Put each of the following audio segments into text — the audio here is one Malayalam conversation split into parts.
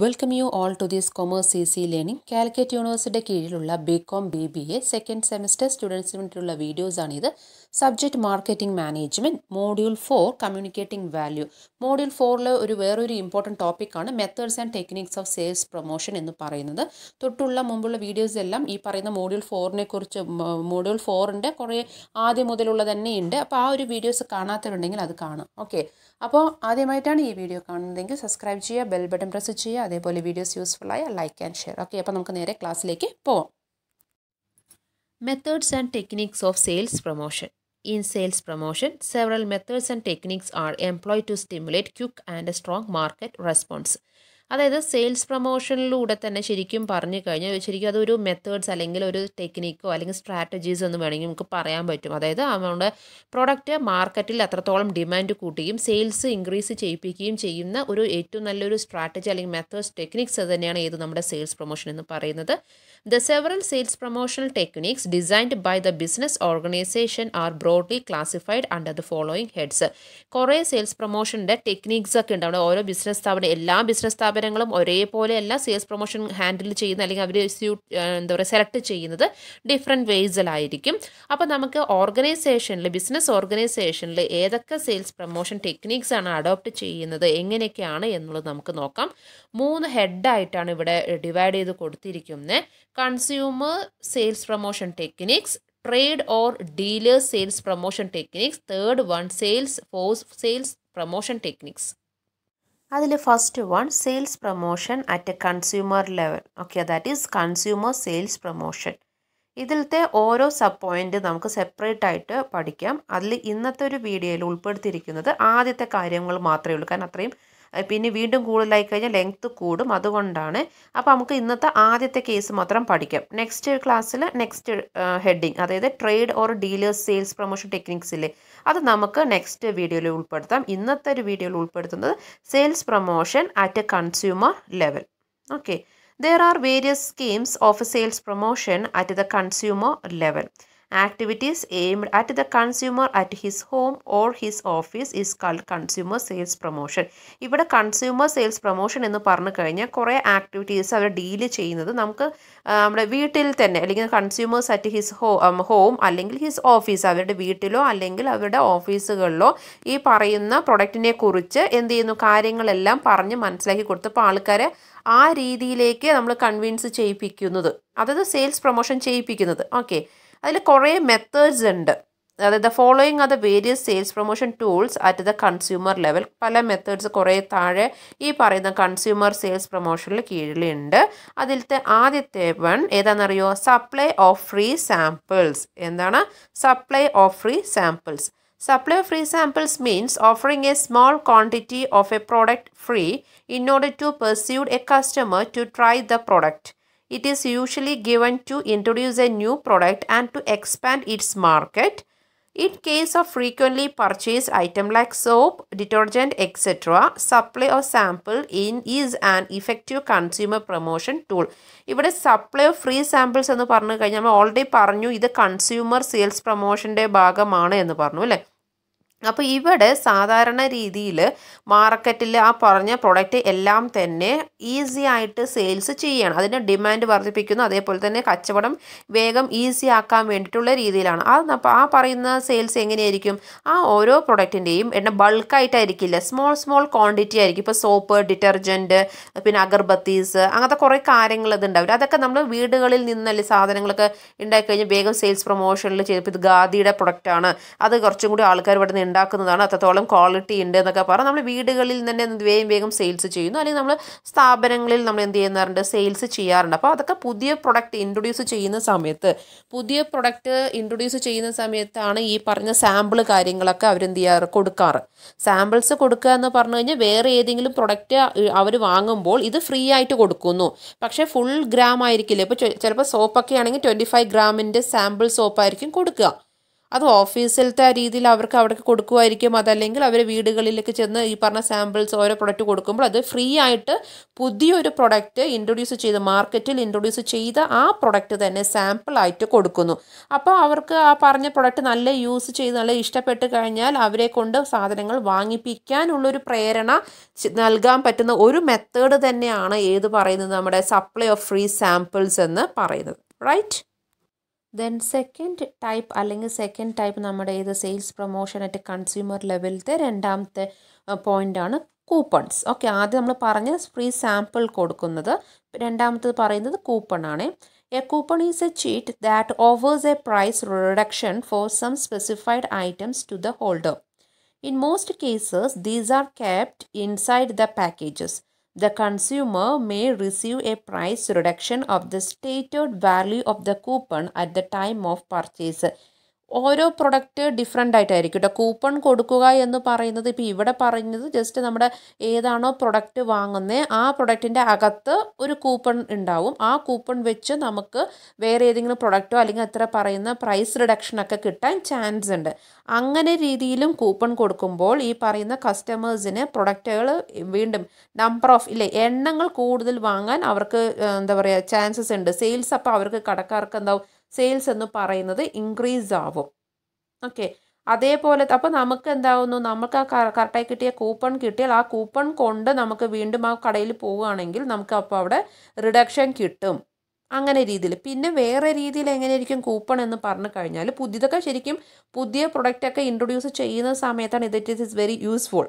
Welcome you all to this commerce C C learning Calicut യൂണിവേഴ്സിറ്റിയുടെ കീഴിലുള്ള B com B B A second semester സ്റ്റുഡൻസിന് വേണ്ടിയിട്ടുള്ള വീഡിയോസാണിത് subject marketing management module four communicating value module ഫോറിൽ ഒരു വേറൊരു ഇമ്പോർട്ടൻറ്റ് ടോപ്പിക്കാണ് methods and techniques of sales promotion എന്ന് പറയുന്നത് തൊട്ടുള്ള മുമ്പുള്ള വീഡിയോസ് എല്ലാം ഈ പറയുന്ന മോഡ്യൂൾ ഫോറിനെ കുറിച്ച് മോഡ്യൂൾ ഫോറിൻ്റെ കുറേ ആദ്യം മുതലുള്ള തന്നെയുണ്ട് അപ്പോൾ ആ ഒരു വീഡിയോസ് കാണാത്തവരുണ്ടെങ്കിൽ അത് കാണാം ഓക്കെ അപ്പോൾ ആദ്യമായിട്ടാണ് ഈ വീഡിയോ കാണുന്നതെങ്കിൽ സബ്സ്ക്രൈബ് ചെയ്യുക ബെൽ ബട്ടൺ പ്രസ് ചെയ്യുക അതേപോലെ വീഡിയോസ് യൂസ്ഫുള്ളായ ലൈക്ക് ആൻഡ് ഷെയർ ഓക്കെ അപ്പോൾ നമുക്ക് നേരെ ക്ലാസ്സിലേക്ക് പോവാം methods and techniques of sales promotion in sales promotion several methods and techniques are employed to stimulate quick and strong market response അതായത് സെയിൽസ് പ്രൊമോഷനിലൂടെ തന്നെ ശരിക്കും പറഞ്ഞു കഴിഞ്ഞാൽ ശരിക്കും അതൊരു മെത്തേഡ്സ് അല്ലെങ്കിൽ ഒരു ടെക്നിക്കോ അല്ലെങ്കിൽ സ്ട്രാറ്റജീസ് എന്ന് വേണമെങ്കിൽ നമുക്ക് പറയാൻ പറ്റും അതായത് നമ്മുടെ പ്രോഡക്റ്റ് മാർക്കറ്റിൽ അത്രത്തോളം ഡിമാൻഡ് കൂട്ടുകയും സെയിൽസ് ഇൻക്രീസ് ചെയ്യിപ്പിക്കുകയും ചെയ്യുന്ന ഒരു ഏറ്റവും നല്ലൊരു സ്ട്രാറ്റജി അല്ലെങ്കിൽ മെത്തേഡ്സ് ടെക്നിക്സ് തന്നെയാണ് ഏത് നമ്മുടെ സെയിൽസ് പ്രൊമോഷൻ എന്ന് പറയുന്നത് the several sales promotional techniques designed by the business organisation are broadly classified under the following heads കുറേ സെയിൽസ് പ്രൊമോഷൻ്റെ ടെക്നീക്സ് ഒക്കെ ഉണ്ട് അവിടെ ഓരോ ബിസിനസ് സ്ഥാപനം എല്ലാ ബിസിനസ് സ്ഥാപനങ്ങളും ഒരേപോലെ എല്ലാ സെയിൽസ് പ്രൊമോഷൻ ഹാൻഡിൽ ചെയ്യുന്ന അല്ലെങ്കിൽ അവർ സ്യൂട്ട് എന്താ പറയുക സെലക്ട് ചെയ്യുന്നത് ഡിഫറെൻറ്റ് വേസിലായിരിക്കും അപ്പോൾ നമുക്ക് ഓർഗനൈസേഷനിൽ ബിസിനസ് ഓർഗനൈസേഷനിൽ ഏതൊക്കെ സെയിൽസ് പ്രൊമോഷൻ ടെക്നീക്സ് ആണ് അഡോപ്റ്റ് ചെയ്യുന്നത് എങ്ങനെയൊക്കെയാണ് എന്നുള്ളത് നമുക്ക് നോക്കാം മൂന്ന് ഹെഡായിട്ടാണ് ഇവിടെ ഡിവൈഡ് ചെയ്ത് കൊടുത്തിരിക്കുന്നത് consumer sales promotion techniques trade or dealers sales promotion techniques third one sales force sales promotion techniques അതിൽ first one sales promotion at a consumer level okay that is consumer sales promotion ഇതിലത്തെ ഓരോ സബ് പോയിൻ്റ് നമുക്ക് സെപ്പറേറ്റ് ആയിട്ട് പഠിക്കാം അതിൽ ഇന്നത്തെ ഒരു വീഡിയോയിൽ ഉൾപ്പെടുത്തിയിരിക്കുന്നത് ആദ്യത്തെ കാര്യങ്ങൾ മാത്രമേ ഉള്ളൂ കാരണം അത്രയും പിന്നെ വീണ്ടും കൂടുതലായി കഴിഞ്ഞാൽ ലെങ്ത്ത് കൂടും അതുകൊണ്ടാണ് അപ്പോൾ നമുക്ക് ഇന്നത്തെ ആദ്യത്തെ കേസ് മാത്രം പഠിക്കാം നെക്സ്റ്റ് ക്ലാസ്സിൽ നെക്സ്റ്റ് ഹെഡിങ് അതായത് trade or dealers sales promotion ടെക്നിക്സിൽ അത് നമുക്ക് നെക്സ്റ്റ് വീഡിയോയിൽ ഉൾപ്പെടുത്താം ഇന്നത്തെ ഒരു വീഡിയോയിൽ ഉൾപ്പെടുത്തുന്നത് sales promotion at a consumer level okay there are various schemes of sales promotion at the consumer level Activities aimed at the consumer at his home or his office is called consumer sales promotion. ഇവിടെ കൺസ്യൂമർ സെയിൽസ് പ്രൊമോഷൻ എന്ന് പറഞ്ഞു കഴിഞ്ഞാൽ കുറേ ആക്ടിവിറ്റീസ് അവർ ഡീൽ ചെയ്യുന്നത് നമുക്ക് നമ്മുടെ വീട്ടിൽ തന്നെ അല്ലെങ്കിൽ consumers at his ho home അല്ലെങ്കിൽ ഹിസ് ഓഫീസ് അവരുടെ വീട്ടിലോ അല്ലെങ്കിൽ അവരുടെ ഓഫീസുകളിലോ ഈ പറയുന്ന പ്രൊഡക്റ്റിനെ കുറിച്ച് എന്ത് ചെയ്യുന്നു കാര്യങ്ങളെല്ലാം പറഞ്ഞ് മനസ്സിലാക്കി കൊടുത്തപ്പോൾ ആൾക്കാരെ ആ രീതിയിലേക്ക് നമ്മൾ കൺവിൻസ് ചെയ്യിപ്പിക്കുന്നത് അതായത് സെയിൽസ് പ്രൊമോഷൻ ചെയ്യിപ്പിക്കുന്നത് ഓക്കെ അതിൽ കുറേ മെത്തേഡ്സ് ഉണ്ട് അതായത് ഫോളോയിങ് അത് various sales promotion tools at the consumer level പല മെത്തേഡ്സ് കുറേ താഴെ ഈ പറയുന്ന കൺസ്യൂമർ സെയിൽസ് പ്രൊമോഷനിൽ കീഴിലുണ്ട് അതിലത്തെ ആദ്യത്തെ വൺ ഏതാണെന്നറിയോ സപ്ലൈ ഓഫ് ഫ്രീ സാമ്പിൾസ് എന്താണ് supply of free samples supply free samples means offering a small quantity of a product free in order to persuade a customer to try the product It is usually given to introduce a new product and to expand its market. In case of frequently purchased item like soap, detergent, etc., supply or sample in is an effective consumer promotion tool. ഇവിടെ സപ്ലൈ ഓഫ് ഫ്രീ സാമ്പിൾസ് എന്ന് പറഞ്ഞു കഴിഞ്ഞാൽ നമ്മൾ ഓൾറെഡി പറഞ്ഞു ഇത് കൺസ്യൂമർ സെയിൽസ് പ്രൊമോഷൻ്റെ ഭാഗമാണ് എന്ന് പറഞ്ഞു അല്ലേ അപ്പോൾ ഇവിടെ സാധാരണ രീതിയിൽ മാർക്കറ്റിൽ ആ പറഞ്ഞ പ്രൊഡക്റ്റ് എല്ലാം തന്നെ ഈസി ആയിട്ട് സെയിൽസ് ചെയ്യണം അതിൻ്റെ ഡിമാൻഡ് വർദ്ധിപ്പിക്കുന്നു അതേപോലെ തന്നെ കച്ചവടം വേഗം ഈസി ആക്കാൻ വേണ്ടിയിട്ടുള്ള രീതിയിലാണ് അത് അപ്പോൾ ആ പറയുന്ന സെയിൽസ് എങ്ങനെയായിരിക്കും ആ ഓരോ പ്രൊഡക്റ്റിൻ്റെയും എണ്ണ ബൾക്കായിട്ടായിരിക്കില്ല സ്മോൾ സ്മോൾ ക്വാണ്ടിറ്റി ആയിരിക്കും ഇപ്പോൾ സോപ്പ് ഡിറ്റർജൻറ്റ് പിന്നെ അഗർബത്തീസ് അങ്ങനത്തെ കുറേ കാര്യങ്ങൾ ഇതുണ്ടാവില്ല അതൊക്കെ നമ്മൾ വീടുകളിൽ നിന്നല്ലേ സാധനങ്ങളൊക്കെ ഉണ്ടാക്കി കഴിഞ്ഞാൽ വേഗം സെയിൽസ് പ്രൊമോഷനിൽ ചെയ്തപ്പോൾ ഇത് ഗാദിയുടെ പ്രൊഡക്റ്റാണ് അത് കുറച്ചും കൂടി ആൾക്കാർ ഇവിടെ നിന്ന് ഉണ്ടാക്കുന്നതാണ് അത്രത്തോളം ക്വാളിറ്റി ഉണ്ട് എന്നൊക്കെ പറഞ്ഞ് നമ്മൾ വീടുകളിൽ തന്നെ വേഗം വേഗം സെയിൽസ് ചെയ്യുന്നു അല്ലെങ്കിൽ നമ്മൾ സ്ഥാപനങ്ങളിൽ നമ്മൾ എന്ത് ചെയ്യുന്നുണ്ട് സെയിൽസ് ചെയ്യാറുണ്ട് അപ്പോൾ അതൊക്കെ പുതിയ പ്രൊഡക്റ്റ് ഇൻട്രൊഡ്യൂസ് ചെയ്യുന്ന സമയത്ത് പുതിയ പ്രൊഡക്റ്റ് ഇൻട്രൊഡ്യൂസ് ചെയ്യുന്ന സമയത്താണ് ഈ പറഞ്ഞ സാമ്പിൾ കാര്യങ്ങളൊക്കെ അവരെന്ത് ചെയ്യാറ് കൊടുക്കാറ് സാമ്പിൾസ് കൊടുക്കുക എന്ന് പറഞ്ഞു കഴിഞ്ഞാൽ വേറെ ഏതെങ്കിലും പ്രൊഡക്റ്റ് അവർ വാങ്ങുമ്പോൾ ഇത് ഫ്രീ ആയിട്ട് കൊടുക്കുന്നു പക്ഷേ ഫുൾ ഗ്രാം ആയിരിക്കില്ല ഇപ്പോൾ ചിലപ്പോൾ സോപ്പൊക്കെ ആണെങ്കിൽ ട്വൻറ്റി ഫൈവ് ഗ്രാമിൻ്റെ സാമ്പിൾ സോപ്പായിരിക്കും കൊടുക്കുക അത് ഓഫീസിലത്തെ രീതിയിൽ അവർക്ക് അവിടേക്ക് കൊടുക്കുമായിരിക്കും അതല്ലെങ്കിൽ അവർ വീടുകളിലേക്ക് ചെന്ന് ഈ പറഞ്ഞ സാമ്പിൾസ് ഓരോ പ്രൊഡക്റ്റ് കൊടുക്കുമ്പോൾ അത് ഫ്രീ ആയിട്ട് പുതിയൊരു പ്രൊഡക്റ്റ് ഇൻട്രൊഡ്യൂസ് ചെയ്ത് മാർക്കറ്റിൽ ഇൻട്രൊഡ്യൂസ് ചെയ്ത ആ പ്രൊഡക്റ്റ് തന്നെ സാമ്പിളായിട്ട് കൊടുക്കുന്നു അപ്പോൾ അവർക്ക് ആ പറഞ്ഞ പ്രൊഡക്റ്റ് നല്ല യൂസ് ചെയ്ത് നല്ല ഇഷ്ടപ്പെട്ട് കഴിഞ്ഞാൽ അവരെ കൊണ്ട് സാധനങ്ങൾ വാങ്ങിപ്പിക്കാനുള്ളൊരു പ്രേരണ നൽകാൻ പറ്റുന്ന ഒരു മെത്തേഡ് തന്നെയാണ് ഏത് പറയുന്നത് നമ്മുടെ സപ്ലൈ ഓഫ് ഫ്രീ സാമ്പിൾസ് എന്ന് പറയുന്നത് റൈറ്റ് ദെൻ സെക്കൻഡ് ടൈപ്പ് അല്ലെങ്കിൽ സെക്കൻഡ് ടൈപ്പ് നമ്മുടെ ഏത് സെയിൽസ് പ്രൊമോഷൻ അറ്റ് കൺസ്യൂമർ ലെവലിലത്തെ രണ്ടാമത്തെ പോയിൻ്റാണ് കൂപ്പൺസ് ഓക്കെ ആദ്യം നമ്മൾ പറഞ്ഞ ഫ്രീ സാമ്പിൾ കൊടുക്കുന്നത് രണ്ടാമത്തത് പറയുന്നത് കൂപ്പൺ ആണ് a coupon is a cheat that offers a price reduction for some specified items to the holder in most cases these are kept inside the packages the consumer may receive a price reduction of the stated value of the coupon at the time of purchase. ഓരോ പ്രൊഡക്റ്റ് ഡിഫറെൻ്റ് ആയിട്ടായിരിക്കും കേട്ടോ കൂപ്പൺ കൊടുക്കുക എന്ന് പറയുന്നത് ഇപ്പോൾ ഇവിടെ പറയുന്നത് ജസ്റ്റ് നമ്മുടെ ഏതാണോ പ്രൊഡക്റ്റ് വാങ്ങുന്നത് ആ പ്രൊഡക്റ്റിൻ്റെ അകത്ത് ഒരു കൂപ്പൺ ഉണ്ടാവും ആ കൂപ്പൺ വെച്ച് നമുക്ക് വേറെ ഏതെങ്കിലും പ്രൊഡക്റ്റോ അല്ലെങ്കിൽ എത്ര പറയുന്ന പ്രൈസ് റിഡക്ഷനൊക്കെ കിട്ടാൻ ചാൻസ് ഉണ്ട് അങ്ങനെ രീതിയിലും കൂപ്പൺ കൊടുക്കുമ്പോൾ ഈ പറയുന്ന കസ്റ്റമേഴ്സിന് പ്രൊഡക്റ്റുകൾ വീണ്ടും നമ്പർ ഓഫ് ഇല്ലേ എണ്ണങ്ങൾ കൂടുതൽ വാങ്ങാൻ അവർക്ക് എന്താ പറയുക ചാൻസസ് ഉണ്ട് സെയിൽസ് അപ്പോൾ അവർക്ക് കടക്കാർക്ക് എന്താവും സെയിൽസ് എന്ന് പറയുന്നത് ഇൻക്രീസ് ആവും ഓക്കെ അതേപോലെ അപ്പോൾ നമുക്ക് എന്താവുന്നു നമുക്ക് ആ കറക്റ്റായി കിട്ടിയ കൂപ്പൺ കിട്ടിയാൽ ആ കൂപ്പൺ കൊണ്ട് നമുക്ക് വീണ്ടും ആ കടയിൽ പോവുകയാണെങ്കിൽ നമുക്ക് അപ്പോൾ അവിടെ റിഡക്ഷൻ കിട്ടും അങ്ങനെ രീതിയിൽ പിന്നെ വേറെ രീതിയിൽ എങ്ങനെയായിരിക്കും കൂപ്പൺ എന്ന് പറഞ്ഞു കഴിഞ്ഞാൽ പുതിയതൊക്കെ ശരിക്കും പുതിയ പ്രൊഡക്റ്റൊക്കെ ഇൻട്രൊഡ്യൂസ് ചെയ്യുന്ന സമയത്താണ് ഇത് it is very useful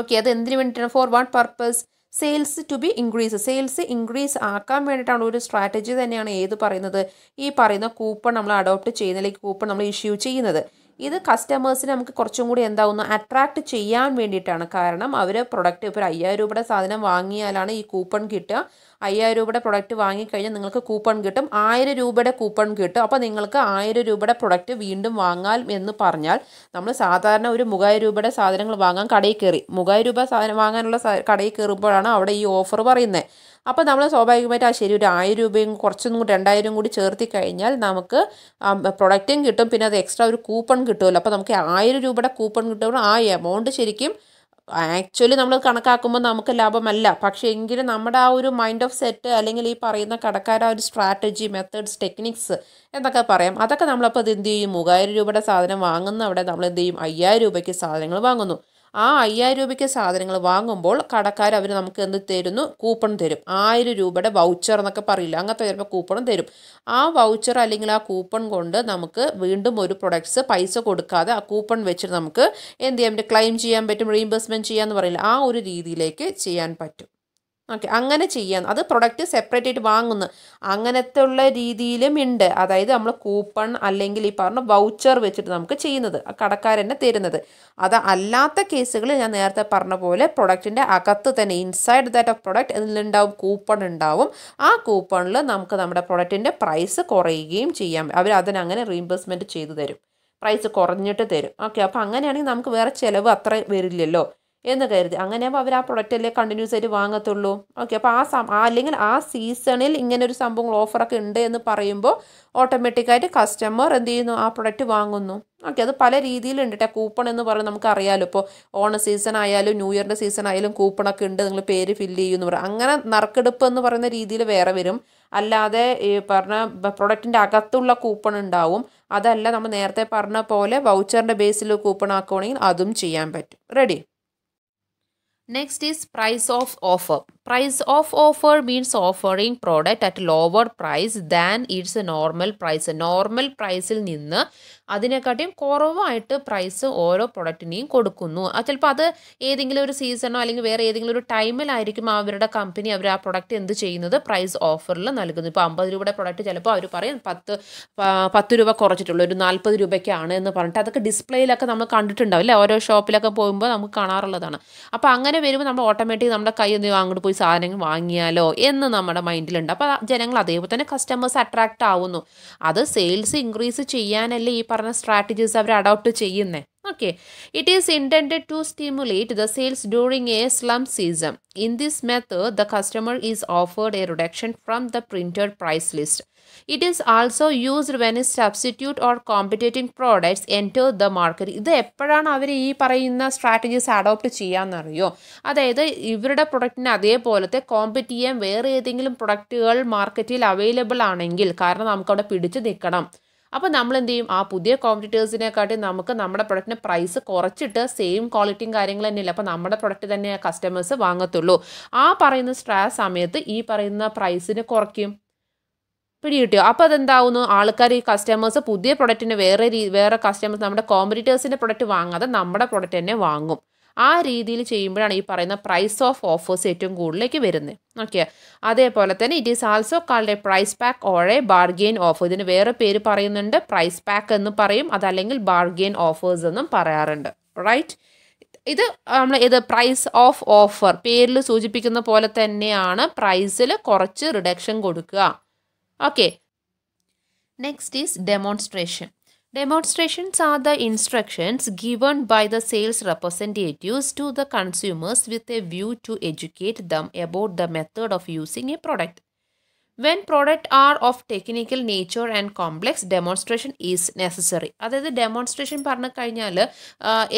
okay അത് എന്തിനു വേണ്ടിയിട്ടാണ് for what purpose sales to be increase sales increase ആക്കാൻ വേണ്ടിയിട്ടാണ് ഒരു സ്ട്രാറ്റജി തന്നെയാണ് ഏത് പറയുന്നത് ഈ പറയുന്ന കൂപ്പൺ നമ്മൾ അഡോപ്റ്റ് ചെയ്യുന്നതിലേക്ക് കൂപ്പൺ നമ്മൾ ഇഷ്യൂ ചെയ്യുന്നത് ഇത് കസ്റ്റമേഴ്സിനെ നമുക്ക് കുറച്ചും കൂടി എന്താവുന്നു അട്രാക്റ്റ് ചെയ്യാൻ വേണ്ടിയിട്ടാണ് കാരണം അവർ പ്രൊഡക്റ്റ് ഇപ്പോൾ അയ്യായിരം രൂപയുടെ സാധനം വാങ്ങിയാലാണ് ഈ കൂപ്പൺ കിട്ടുക അയ്യായിരം രൂപയുടെ പ്രൊഡക്റ്റ് വാങ്ങിക്കഴിഞ്ഞാൽ നിങ്ങൾക്ക് കൂപ്പൺ കിട്ടും ആയിരം രൂപയുടെ കൂപ്പൺ കിട്ടും അപ്പോൾ നിങ്ങൾക്ക് ആയിരം രൂപയുടെ പ്രൊഡക്റ്റ് വീണ്ടും വാങ്ങാം എന്ന് പറഞ്ഞാൽ നമ്മൾ സാധാരണ ഒരു മുഖായിരം രൂപയുടെ സാധനങ്ങൾ വാങ്ങാൻ കടയിൽ കയറി മുഖായിരം രൂപ സാധനം വാങ്ങാനുള്ള കടയിൽ കയറുമ്പോഴാണ് അവിടെ ഈ ഓഫർ പറയുന്നത് അപ്പോൾ നമ്മൾ സ്വാഭാവികമായിട്ട് ആ ശരി ഒരു ആയിരം രൂപയും കുറച്ചും കൂടി രണ്ടായിരം കൂടി ചേർത്തി കഴിഞ്ഞാൽ നമുക്ക് പ്രൊഡക്റ്റും കിട്ടും പിന്നെ അത് എക്സ്ട്രാ ഒരു കൂപ്പൺ കിട്ടുമല്ലോ അപ്പോൾ നമുക്ക് ആയിരം രൂപയുടെ കൂപ്പൺ കിട്ടുമ്പോൾ ആ എമൗണ്ട് ശരിക്കും ആക്ച്വലി നമ്മൾ കണക്കാക്കുമ്പോൾ നമുക്ക് ലാഭമല്ല പക്ഷേ എങ്കിലും നമ്മുടെ ആ ഒരു മൈൻഡ് ഓഫ് സെറ്റ് അല്ലെങ്കിൽ ഈ പറയുന്ന കടക്കാരുടെ ആ ഒരു സ്ട്രാറ്റജി മെത്തേഡ്സ് ടെക്നിക്സ് എന്നൊക്കെ പറയാം അതൊക്കെ നമ്മളപ്പോൾ അത് എന്ത് ചെയ്യും മൂവായിരം രൂപയുടെ സാധനം വാങ്ങുന്ന അവിടെ നമ്മൾ എന്ത് ചെയ്യും അയ്യായിരം രൂപയ്ക്ക് സാധനങ്ങൾ വാങ്ങുന്നു ആ അയ്യായിരം രൂപയ്ക്ക് സാധനങ്ങൾ വാങ്ങുമ്പോൾ കടക്കാർ അവർ നമുക്ക് എന്ത് തരുന്നു കൂപ്പൺ തരും ആയിരം രൂപയുടെ വൗച്ചർ എന്നൊക്കെ പറയില്ല അങ്ങനത്തെ ചിലപ്പോൾ കൂപ്പൺ തരും ആ വൗച്ചർ അല്ലെങ്കിൽ ആ കൂപ്പൺ കൊണ്ട് നമുക്ക് വീണ്ടും ഒരു പ്രൊഡക്ട്സ് പൈസ കൊടുക്കാതെ ആ കൂപ്പൺ വെച്ചിട്ട് നമുക്ക് എന്ത് ചെയ്യാൻ പറ്റും ക്ലെയിം ചെയ്യാൻ പറ്റും റീഇംബേഴ്സ്മെൻറ്റ് ചെയ്യാമെന്ന് പറയില്ല ആ ഒരു രീതിയിലേക്ക് ചെയ്യാൻ പറ്റും ഓക്കെ അങ്ങനെ ചെയ്യാം അത് പ്രൊഡക്റ്റ് സെപ്പറേറ്റ് ആയിട്ട് വാങ്ങുന്നു അങ്ങനത്തെ ഉള്ള രീതിയിലും ഉണ്ട് അതായത് നമ്മൾ കൂപ്പൺ അല്ലെങ്കിൽ ഈ പറഞ്ഞ വൗച്ചർ വെച്ചിട്ട് നമുക്ക് ചെയ്യുന്നത് കടക്കാരനെ തരുന്നത് അത് അല്ലാത്ത കേസുകളിൽ ഞാൻ നേരത്തെ പറഞ്ഞ പോലെ പ്രൊഡക്റ്റിൻ്റെ അകത്ത് തന്നെ ഇൻസൈഡ് ദാറ്റ് ഓഫ് പ്രൊഡക്റ്റ് ഇതിലുണ്ടാവും കൂപ്പൺ ഉണ്ടാവും ആ കൂപ്പണിൽ നമുക്ക് നമ്മുടെ പ്രൊഡക്റ്റിൻ്റെ പ്രൈസ് കുറയുകയും ചെയ്യാം അവർ അതിനങ്ങനെ റീഇംബേഴ്സ്മെൻറ്റ് ചെയ്തു തരും പ്രൈസ് കുറഞ്ഞിട്ട് തരും ഓക്കെ അപ്പോൾ അങ്ങനെയാണെങ്കിൽ നമുക്ക് വേറെ ചിലവ് അത്ര വരില്ലല്ലോ എന്ന് കരുതി അങ്ങനെയാകുമ്പോൾ അവർ ആ പ്രൊഡക്റ്റ് അല്ലേ കണ്ടിന്യൂസ് ആയിട്ട് വാങ്ങത്തുള്ളൂ ഓക്കെ അപ്പോൾ ആ സം അല്ലെങ്കിൽ ആ സീസണിൽ ഇങ്ങനെ ഒരു സംഭവങ്ങൾ ഓഫറൊക്കെ ഉണ്ട് എന്ന് പറയുമ്പോൾ ഓട്ടോമാറ്റിക്കായിട്ട് കസ്റ്റമർ എന്ത് ചെയ്യുന്നു ആ പ്രൊഡക്റ്റ് വാങ്ങുന്നു ഓക്കെ അത് പല രീതിയിലുണ്ട് കേട്ടോ കൂപ്പൺ എന്ന് പറയുന്നത് നമുക്ക് അറിയാമല്ലോ ഇപ്പോൾ ഓണ സീസൺ ആയാലും ന്യൂ ഇയറിൻ്റെ സീസൺ ആയാലും കൂപ്പണൊക്കെ ഉണ്ട് നിങ്ങൾ പേര് ഫില്ല് ചെയ്യുമെന്ന് പറയും അങ്ങനെ നറുക്കെടുപ്പ് എന്ന് പറയുന്ന രീതിയിൽ വേറെ വരും അല്ലാതെ ഈ പറഞ്ഞ പ്രൊഡക്റ്റിൻ്റെ അകത്തുള്ള കൂപ്പൺ ഉണ്ടാവും അതല്ല നമ്മൾ നേരത്തെ പറഞ്ഞ പോലെ വൗച്ചറിൻ്റെ ബേസിൽ കൂപ്പൺ ആക്കുവാണെങ്കിൽ അതും ചെയ്യാൻ പറ്റും ready Next is price of offer. Of offer means means product at lower price than its a normal price normal പ്രൈസിൽ നിന്ന് അതിനെക്കാട്ടിയും കുറവായിട്ട് പ്രൈസ് ഓരോ പ്രൊഡക്റ്റിനെയും കൊടുക്കുന്നു ചിലപ്പോൾ അത് ഏതെങ്കിലും ഒരു സീസണോ അല്ലെങ്കിൽ വേറെ ഏതെങ്കിലും ഒരു ടൈമിലായിരിക്കും അവരുടെ കമ്പനി അവർ ആ പ്രൊഡക്റ്റ് എന്ത് ചെയ്യുന്നത് പ്രൈസ് ഓഫറിൽ നൽകുന്നു ഇപ്പോൾ അമ്പത് രൂപയുടെ പ്രൊഡക്റ്റ് ചിലപ്പോൾ അവർ പറയും പത്ത് പത്ത് രൂപ കുറച്ചിട്ടുള്ളൂ ഒരു നാൽപ്പത് രൂപയ്ക്കാണ് എന്ന് പറഞ്ഞിട്ട് അതൊക്കെ ഡിസ്പ്ലേയിലൊക്കെ നമ്മൾ കണ്ടിട്ടുണ്ടാവില്ലേ ഓരോ ഷോപ്പിലൊക്കെ പോകുമ്പോൾ നമുക്ക് കാണാറുള്ളതാണ് അപ്പോൾ അങ്ങനെ വരുമ്പോൾ നമ്മൾ ഓട്ടോമാറ്റിക് നമ്മുടെ കൈ അങ്ങോട്ട് പോയി സാധനങ്ങൾ വാങ്ങിയാലോ എന്ന് നമ്മുടെ മൈൻഡിലുണ്ട് അപ്പോൾ ജനങ്ങൾ അതേപോലെ തന്നെ കസ്റ്റമേഴ്സ് അട്രാക്റ്റ് ആവുന്നു അത് സെയിൽസ് ഇൻക്രീസ് ചെയ്യാനല്ലേ ഈ പറഞ്ഞ സ്ട്രാറ്റജീസ് അവർ അഡോപ്റ്റ് ചെയ്യുന്നത് okay it is intend to stimulate the sales during a slum season in this method the customer is offered a reduction from the printed price list it is also used when is substitute or competing products enter the market ഇത് എപ്പോഴാണ് അവർ ഈ പറയുന്ന സ്ട്രാറ്റജീസ് അഡോപ്റ്റ് ചെയ്യാമെന്നറിയോ അതായത് ഇവരുടെ പ്രൊഡക്റ്റിനെ അതേപോലത്തെ കോമ്പറ്റ് ചെയ്യാൻ വേറെ ഏതെങ്കിലും പ്രൊഡക്റ്റുകൾ മാർക്കറ്റിൽ അവൈലബിൾ ആണെങ്കിൽ കാരണം നമുക്കവിടെ പിടിച്ചു നിൽക്കണം അപ്പോൾ നമ്മൾ എന്ത് ചെയ്യും ആ പുതിയ കോമ്പറ്റീറ്റേഴ്സിനെക്കാട്ടി നമുക്ക് നമ്മുടെ പ്രൊഡക്റ്റിന് പ്രൈസ് കുറച്ചിട്ട് സെയിം ക്വാളിറ്റിയും കാര്യങ്ങൾ തന്നെയില്ല അപ്പോൾ നമ്മുടെ പ്രൊഡക്റ്റ് തന്നെ കസ്റ്റമേഴ്സ് വാങ്ങത്തുള്ളൂ ആ പറയുന്ന സ്ട്രാ സമയത്ത് ഈ പറയുന്ന പ്രൈസിന് കുറയ്ക്കും പിടികിട്ടിയോ അപ്പോൾ അതെന്താവുന്നു ആൾക്കാർ ഈ കസ്റ്റമേഴ്സ് പുതിയ പ്രൊഡക്റ്റിന് വേറെ വേറെ കസ്റ്റമേഴ്സ് നമ്മുടെ കോമ്പറ്റേഴ്സിൻ്റെ പ്രൊഡക്റ്റ് വാങ്ങാതെ നമ്മുടെ പ്രൊഡക്റ്റ് തന്നെ വാങ്ങും ആ രീതിയിൽ ചെയ്യുമ്പോഴാണ് ഈ പറയുന്ന പ്രൈസ് ഓഫ് ഓഫേഴ്സ് ഏറ്റവും കൂടുതലേക്ക് വരുന്നത് ഓക്കെ അതേപോലെ തന്നെ it is also called a price pack or a bargain offer ഇതിന് വേറെ പേര് പറയുന്നുണ്ട് പ്രൈസ് പാക്ക് എന്ന് പറയും അതല്ലെങ്കിൽ ബാർഗെയിൻ ഓഫേഴ്സ് എന്നും പറയാറുണ്ട് റൈറ്റ് ഇത് നമ്മൾ ഇത് പ്രൈസ് ഓഫ് ഓഫർ പേരിൽ സൂചിപ്പിക്കുന്ന പോലെ തന്നെയാണ് പ്രൈസിൽ കുറച്ച് റിഡക്ഷൻ കൊടുക്കുക okay next is demonstration demonstrations are the instructions given by the sales representatives to the consumers with a view to educate them about the method of using a product when product are of technical nature and complex demonstration is necessary അതായത് ഡെമോൺസ്ട്രേഷൻ പറഞ്ഞു കഴിഞ്ഞാൽ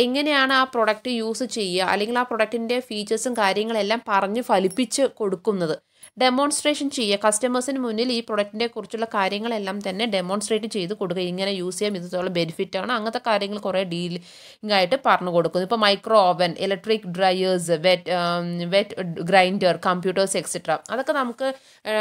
എങ്ങനെയാണ് ആ പ്രൊഡക്റ്റ് യൂസ് ചെയ്യുക അല്ലെങ്കിൽ ആ പ്രൊഡക്റ്റിൻ്റെ ഫീച്ചേഴ്സും കാര്യങ്ങളെല്ലാം പറഞ്ഞ് ഫലിപ്പിച്ച് കൊടുക്കുന്നത് ഡെമോൺസ്ട്രേഷൻ ചെയ്യുക കസ്റ്റമേഴ്സിന് മുന്നിൽ ഈ പ്രൊഡക്റ്റിനെ കുറിച്ചുള്ള കാര്യങ്ങളെല്ലാം തന്നെ ഡെമോൺസ്ട്രേറ്റ് ചെയ്ത് കൊടുക്കുക ഇങ്ങനെ യൂസ് ചെയ്യാം ഇതുപോലെ ബെനിഫിറ്റ് ആണ് അങ്ങനത്തെ കാര്യങ്ങൾ കുറേ ഡീലിംഗ് ആയിട്ട് പറഞ്ഞു കൊടുക്കുന്നു ഇപ്പോൾ micro oven electric dryers wet wet grinder computers etcetera അതൊക്കെ നമുക്ക്